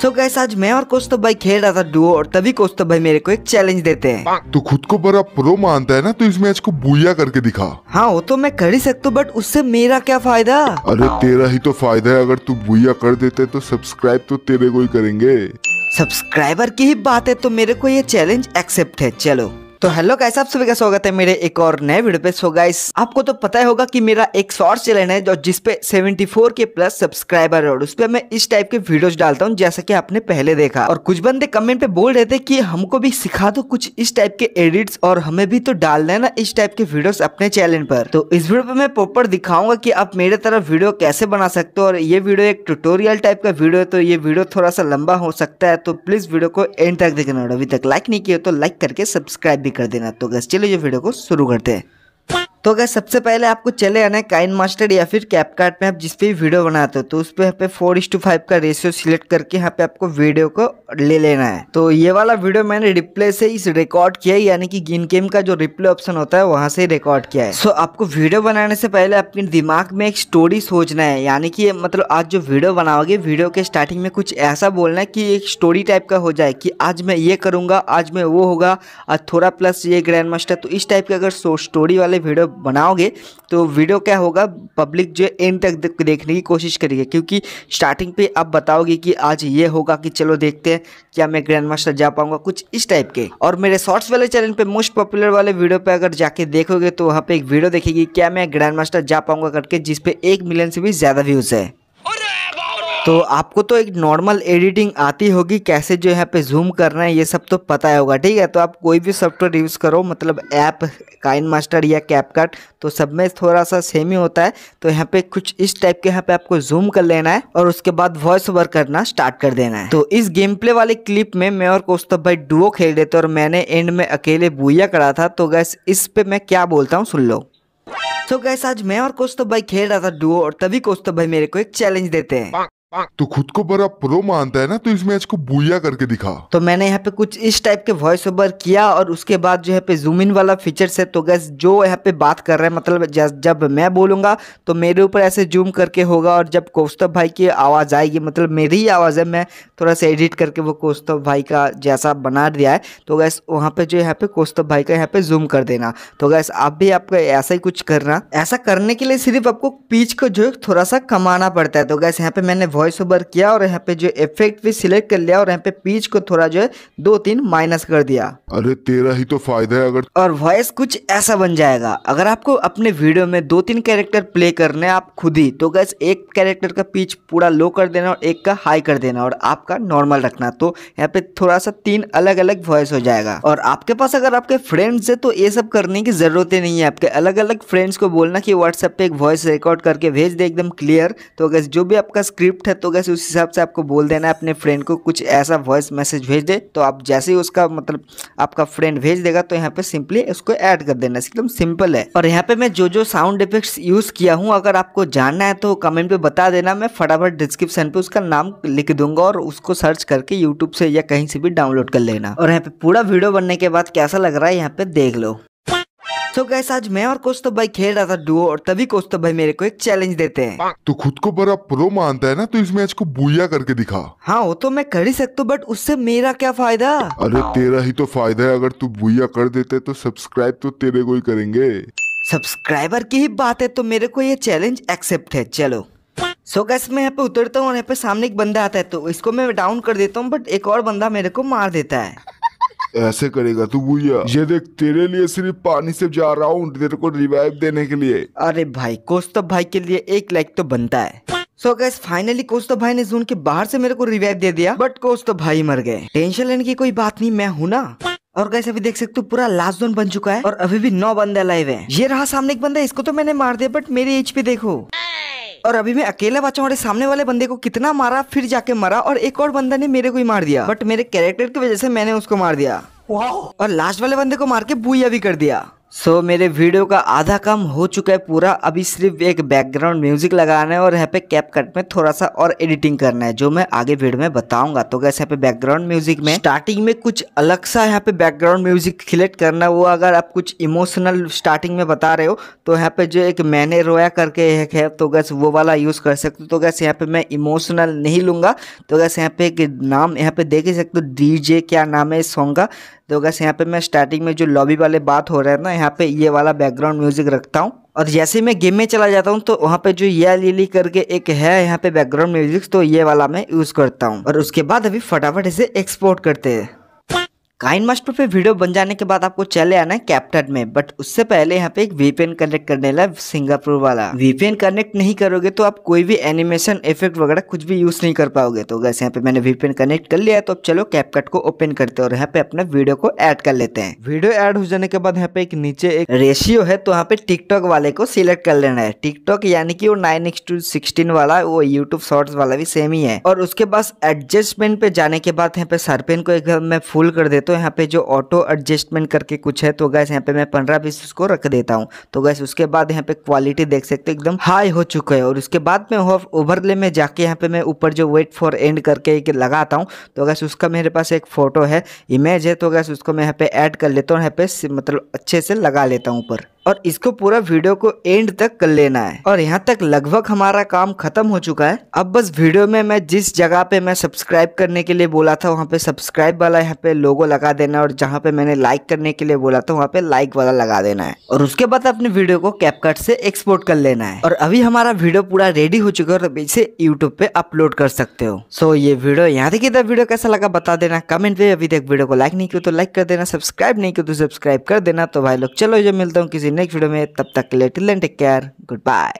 सो so gas आज मैं और कौस्तभ तो भाई खेल रहा था डुओ और तभी कौस्तभ तो भाई मेरे को एक चैलेंज देते हैं तो खुद को बड़ा प्रो मानता है ना तो इस मैच को बुया करके दिखा हाँ वो तो मैं कर ही सकता हूँ बट उससे मेरा क्या फायदा अरे तेरा ही तो फायदा है अगर तू बुया कर देते तो सब्सक्राइब तो तेरे को ही करेंगे सब्सक्राइबर की ही बात है तो मेरे को ये चैलेंज एक्सेप्ट है चलो तो हेलो गाइस आप सभी का स्वागत है मेरे एक और नए वीडियो पे सो गाइस आपको तो पता ही होगा कि मेरा एक शॉर्ट चैनल है जो जिसपे 74 के प्लस सब्सक्राइबर है और उस पर मैं इस टाइप के वीडियोस डालता हूँ जैसा कि आपने पहले देखा और कुछ बंदे कमेंट पे बोल रहे थे कि हमको भी सिखा दो कुछ इस टाइप के एडिट्स और हमें भी तो डालना है ना इस टाइप के वीडियोस अपने चैनल पर तो इस वीडियो पे मैं प्रॉपर दिखाऊंगा की आप मेरे तरफ वीडियो कैसे बना सकते हो और ये वीडियो एक ट्यूटोरियल टाइप का वीडियो है तो ये वीडियो थोड़ा सा लंबा हो सकता है तो प्लीज वीडियो को एंड तक देखना और अभी तक लाइक नहीं किया तो लाइक करके सब्सक्राइब भी कर देना तो गैस चलिए वीडियो को शुरू करते हैं तो अगर सबसे पहले आपको चले आना है काइन मास्टर या फिर कैपकार्ट में आप जिस पे वीडियो बनाते हो तो उस पर यहाँ पे फोर इस टू फाइव का रेशियो सिलेक्ट करके यहाँ पे आपको वीडियो को ले लेना है तो ये वाला वीडियो मैंने रिप्ले से इस रिकॉर्ड किया है यानी कि गिन गेम का जो रिप्ले ऑप्शन होता है वहाँ से रिकॉर्ड किया है सो आपको वीडियो बनाने से पहले अपने दिमाग में एक स्टोरी सोचना है यानी कि मतलब आज जो वीडियो बनाओगे वीडियो के स्टार्टिंग में कुछ ऐसा बोलना है कि एक स्टोरी टाइप का हो जाए कि आज मैं ये करूँगा आज मैं वो होगा आज थोड़ा प्लस ये ग्रैंड मास्टर तो इस टाइप के अगर स्टोरी वाले वीडियो जब बनाओगे तो वीडियो क्या होगा पब्लिक जो एंड तक देखने की कोशिश करेगी क्योंकि स्टार्टिंग पे आप बताओगे कि आज ये होगा कि चलो देखते हैं क्या मैं ग्रैंड मास्टर जा पाऊंगा कुछ इस टाइप के और मेरे शॉर्ट्स वाले चैनल पे मोस्ट पॉपुलर वाले वीडियो पे अगर जाके देखोगे तो वहाँ पे एक वीडियो देखेगी क्या मैं ग्रैंड मास्टर जा पाऊंगा करके जिसपे एक मिलियन से भी ज़्यादा व्यूज़ है तो आपको तो एक नॉर्मल एडिटिंग आती होगी कैसे जो यहाँ पे जूम करना है ये सब तो पता है होगा ठीक है तो आप कोई भी सॉफ्टवेयर यूज़ करो मतलब ऐप काइन मास्टर या कैपकट तो सब में थोड़ा सा सेम ही होता है तो यहाँ पे कुछ इस टाइप के यहाँ पे आपको जूम कर लेना है और उसके बाद वॉइस ओवर करना स्टार्ट कर देना है तो इस गेम प्ले वाले क्लिप में मैं और कौस्तभ भाई डुओ खेल रहे थे और मैंने एंड में अकेले बुया करा था तो गैस इस पर मैं क्या बोलता हूँ सुन लो तो गैस आज मैं और कौस्तभ भाई खेल रहा था डुओ और तभी कौस्तभ भाई मेरे को एक चैलेंज देते हैं तो खुद को बड़ा प्रो मानता है ना तो इस मैच को बुया करके दिखा तो मैंने यहाँ पे कुछ इस टाइप के वॉइस ओवर किया और उसके बाद जो है पे जूम इन वाला फीचर है तो गैस जो यहाँ पे बात कर रहे हैं मतलब जब मैं बोलूंगा तो मेरे ऊपर ऐसे जूम करके होगा और जब कौस्तव भाई की आवाज़ आएगी मतलब मेरी ही आवाज़ है मैं थोड़ा सा एडिट करके वो कौस्तव भाई का जैसा बना दिया है तो गैस वहाँ पे जो यहाँ पे कौस्तव भाई का यहाँ पे जूम कर देना तो गैस आप भी आपका ऐसा ही कुछ करना ऐसा करने के लिए सिर्फ आपको पीच को जो थोड़ा सा कमाना पड़ता है तो गैस यहाँ पे मैंने वॉइस ओवर किया और यहाँ पे जो इफेक्ट भी सिलेक्ट कर लिया और यहाँ पे पीच को थोड़ा जो है दो तीन माइनस कर दिया अरे तेरा ही तो फायदा है अगर और वॉइस कुछ ऐसा बन जाएगा अगर आपको अपने वीडियो में दो तीन कैरेक्टर प्ले करने आप खुद ही तो गैस एक कैरेक्टर का पीच पूरा लो कर देना और एक का हाई कर देना और आपका नॉर्मल रखना तो यहाँ पे थोड़ा सा तीन अलग अलग वॉइस हो जाएगा और आपके पास अगर आपके फ्रेंड्स है तो ये सब करने की जरूरत ही नहीं है आपके अलग अलग फ्रेंड्स को बोलना की व्हाट्सएप पे एक वॉइस रिकॉर्ड करके भेज दे एकदम क्लियर तो गैस जो भी आपका स्क्रिप्ट है तो कैसे उस हिसाब से आपको बोल देना है अपने फ्रेंड को कुछ ऐसा वॉइस मैसेज भेज दे तो आप जैसे ही उसका मतलब आपका फ्रेंड भेज देगा तो यहाँ पे सिंपली उसको ऐड कर देना एकदम सिंपल है और यहाँ पे मैं जो जो साउंड इफेक्ट्स यूज किया हूँ अगर आपको जानना है तो कमेंट पे बता देना मैं फटाफट डिस्क्रिप्शन पे उसका नाम लिख दूंगा और उसको सर्च करके यूट्यूब से या कहीं से भी डाउनलोड कर लेना और यहाँ पे पूरा वीडियो बनने के बाद कैसा लग रहा है यहाँ पे देख लो सो तो गैस आज मैं और कौस्तभ तो भाई खेल रहा था डुओ और तभी कौस्तभ तो भाई मेरे को एक चैलेंज देते हैं तो खुद को बड़ा प्रो मानता है ना तो इस मैच को बुया करके दिखा हाँ वो तो मैं कर ही सकता हूँ बट उससे मेरा क्या फायदा अरे तेरा ही तो फायदा है अगर तू बुया कर देते तो सब्सक्राइब तो तेरे को ही करेंगे सब्सक्राइबर की ही बात है तो मेरे को ये चैलेंज एक्सेप्ट है चलो सो गैस मैं यहाँ पे उतरता हूँ और यहाँ पे सामने एक बंदा आता है तो इसको मैं डाउन कर देता हूँ बट एक और बंदा मेरे को मार देता है ऐसे करेगा तू भूया ये देख तेरे लिए सिर्फ पानी से जा रहा हूँ तेरे को रिवाइव देने के लिए अरे भाई कोस्तब भाई के लिए एक लाइक तो बनता है सो गैस फाइनली कोस्तो भाई ने जोन के बाहर से मेरे को रिवाइव दे दिया बट कोस्तो भाई मर गए टेंशन लेने की कोई बात नहीं मैं हूँ ना और गैस अभी देख सकते हो पूरा लास्ट जोन बन चुका है और अभी भी नौ बंदे लाइव है ये रहा सामने एक बंदा इसको तो मैंने मार दिया बट मेरी एच देखो और अभी मैं अकेला बचा हमारे सामने वाले बंदे को कितना मारा फिर जाके मरा और एक और बंदा ने मेरे को ही मार दिया बट मेरे कैरेक्टर की वजह से मैंने उसको मार दिया और लास्ट वाले बंदे को मार के बुया भी कर दिया सो so, मेरे वीडियो का आधा काम हो चुका है पूरा अभी सिर्फ एक बैकग्राउंड म्यूजिक लगाना है और यहाँ पे कैप कट में थोड़ा सा और एडिटिंग करना है जो मैं आगे वीडियो में बताऊंगा तो कैसे यहाँ पे बैकग्राउंड म्यूजिक में स्टार्टिंग में कुछ अलग सा यहाँ पे बैकग्राउंड म्यूजिक क्रिएट करना है वो अगर आप कुछ इमोशनल स्टार्टिंग में बता रहे हो तो यहाँ पे जो एक मैंने रोया करके एक है तो गैस वो वाला यूज़ कर सकते हो तो कैसे यहाँ पे मैं इमोशनल नहीं लूँगा तो कैसे यहाँ पे एक नाम यहाँ पे देख ही सकते हो डी क्या नाम है इस सॉन्ग का तो गैस यहाँ पे मैं स्टार्टिंग में जो लॉबी वाले बात हो रहे हैं ना यहाँ पे ये वाला बैकग्राउंड म्यूजिक रखता हूँ और जैसे मैं गेम में चला जाता हूँ तो वहाँ पे जो ये लीली e e करके एक है यहाँ पे बैकग्राउंड म्यूजिक तो ये वाला मैं यूज़ करता हूँ और उसके बाद अभी फटाफट इसे एक्सपोर्ट करते हैं काइन मास्टर पे वीडियो बन जाने के बाद आपको चले आना है कैप्टन में बट उससे पहले यहाँ पे एक वीपीएन कनेक्ट करने लगा सिंगापुर वाला वीपीएन कनेक्ट नहीं करोगे तो आप कोई भी एनिमेशन इफेक्ट वगैरह कुछ भी यूज नहीं कर पाओगे तो वैसे यहाँ पे मैंने वीपीएन कनेक्ट कर लिया है तो अब चलो कैपकट को ओपन करते और यहाँ पे अपना वीडियो को एड कर लेते हैं वीडियो एड हो जाने के बाद यहाँ पे एक नीचे एक रेशियो है तो यहाँ पे टिकटॉक वाले को सिलेक्ट कर लेना है टिकटॉक यानी की वो नाइन एक्स टू सिक्सटीन वाला वो यूट्यूब शॉर्ट्स वाला भी सेम ही है और उसके बाद एडजस्टमेंट पे जाने के बाद यहाँ पे सरपेन को एक मैं फुल कर देता तो यहाँ पे जो ऑटो एडजस्टमेंट करके कुछ है तो गैस यहाँ पे मैं पंद्रह बीस उसको रख देता हूँ तो गैस उसके बाद यहाँ पे क्वालिटी देख सकते हो एकदम हाई हो चुका है और उसके बाद में ओवरले में जाके यहाँ पे मैं ऊपर जो वेट फॉर एंड करके एक लगाता हूँ तो गैस उसका मेरे पास एक फ़ोटो है इमेज है तो गैस उसको मैं यहाँ पे ऐड कर लेता हूँ यहाँ पे मतलब अच्छे से लगा लेता हूँ ऊपर और इसको पूरा वीडियो को एंड तक कर लेना है और यहाँ तक लगभग हमारा काम खत्म हो चुका है अब बस वीडियो में मैं जिस जगह पे मैं सब्सक्राइब करने के लिए बोला था वहाँ पे सब्सक्राइब वाला यहाँ पे लोगो लगा देना और जहाँ पे मैंने लाइक करने के लिए बोला था वहाँ पे लाइक वाला लगा देना है और उसके बाद अपने वीडियो को कैपकट से एक्सपोर्ट कर लेना है और अभी हमारा वीडियो पूरा रेडी हो चुका है और इसे यूट्यूब पे अपलोड कर सकते हो सो ये वीडियो यहाँ तक वीडियो कैसा लगा बता देना कमेंट पे अभी तक वीडियो को लाइक नहीं किया तो लाइक कर देना सब्सक्राइब नहीं किया तो सब्सक्राइब कर देना तो भाई लोग चलो जो मिलता हूँ किसी नेक्स्ट वीडियो में तब तक little take care good bye